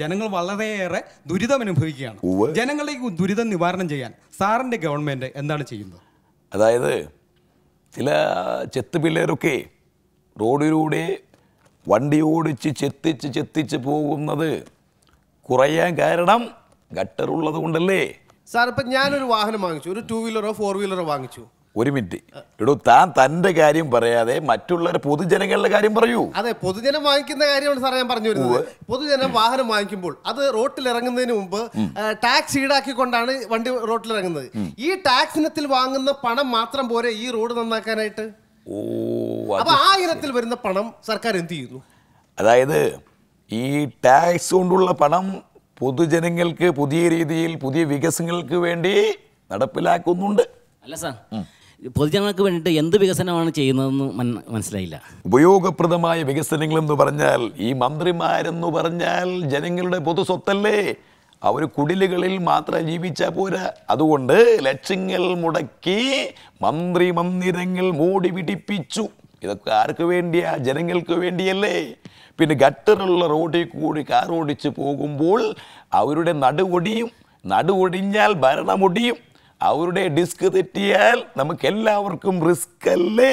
ജനങ്ങൾ വളരെയേറെ ദുരിതം അനുഭവിക്കുകയാണ് ജനങ്ങളെ ദുരിതം നിവാരണം ചെയ്യാൻ സാറിൻ്റെ ഗവൺമെൻറ് എന്താണ് ചെയ്യുന്നത് അതായത് ചില ചെത്ത് പിള്ളേരൊക്കെ റോഡിലൂടെ വണ്ടി ഓടിച്ച് ചെത്തിച്ച് ചെത്തിച്ച് പോകുന്നത് കുറയാൻ കാരണം ഗട്ടറുള്ളത് കൊണ്ടല്ലേ സാർ ഇപ്പം ഞാനൊരു വാഹനം വാങ്ങിച്ചു ഒരു ടൂ വീലറോ ഫോർ വീലറോ വാങ്ങിച്ചു ഒരു മിനിറ്റ് എടോ താൻ തന്റെ കാര്യം പറയാതെ മറ്റുള്ളവരെ പൊതുജനങ്ങളുടെ കാര്യം പറയൂ അതെ പൊതുജനം വാങ്ങിക്കുന്ന കാര്യമാണ് സാർ ഞാൻ പറഞ്ഞു വരുന്നത് പൊതുജനം വാഹനം വാങ്ങിക്കുമ്പോൾ അത് റോട്ടിൽ ഇറങ്ങുന്നതിന് മുമ്പ് ടാക്സ് ഈടാക്കിക്കൊണ്ടാണ് വണ്ടി റോട്ടിൽ ഇറങ്ങുന്നത് ഈ ടാക്സ് ഇനത്തിൽ വാങ്ങുന്ന പണം മാത്രം പോരെ ഈ റോഡ് നന്നാക്കാനായിട്ട് ഓ അപ്പൊ ആ ഇനത്തിൽ വരുന്ന പണം സർക്കാർ എന്ത് ചെയ്യുന്നു അതായത് ഈ ടാക്സ് കൊണ്ടുള്ള പണം പൊതുജനങ്ങൾക്ക് പുതിയ രീതിയിൽ പുതിയ വികസനങ്ങൾക്ക് വേണ്ടി നടപ്പിലാക്കുന്നുണ്ട് അല്ല സാർ പൊതുജനങ്ങൾക്ക് വേണ്ടിയിട്ട് എന്ത് വികസനമാണ് ചെയ്യുന്നതെന്ന് മനസ്സിലായില്ല ഉപയോഗപ്രദമായ വികസനങ്ങൾ എന്ന് പറഞ്ഞാൽ ഈ മന്ത്രിമാരെന്ന് പറഞ്ഞാൽ ജനങ്ങളുടെ പൊതു സ്വത്തല്ലേ അവർ കുടിലുകളിൽ മാത്രം ജീവിച്ചാൽ പോരാ അതുകൊണ്ട് ലക്ഷ്യങ്ങൾ മുടക്കി മന്ത്രി മന്ദിരങ്ങൾ മൂടി പിടിപ്പിച്ചു ഇതൊക്കെ ആർക്ക് വേണ്ടിയാ ജനങ്ങൾക്ക് വേണ്ടിയല്ലേ പിന്നെ ഗട്ടറുള്ള റോഡിൽ കൂടി കാറോടിച്ച് പോകുമ്പോൾ അവരുടെ നടുവൊടിയും നടുവൊടിഞ്ഞാൽ ഭരണമൊടിയും അവരുടെ ഡിസ്ക് തെറ്റിയാൽ നമുക്കെല്ലാവർക്കും റിസ്ക് അല്ലേ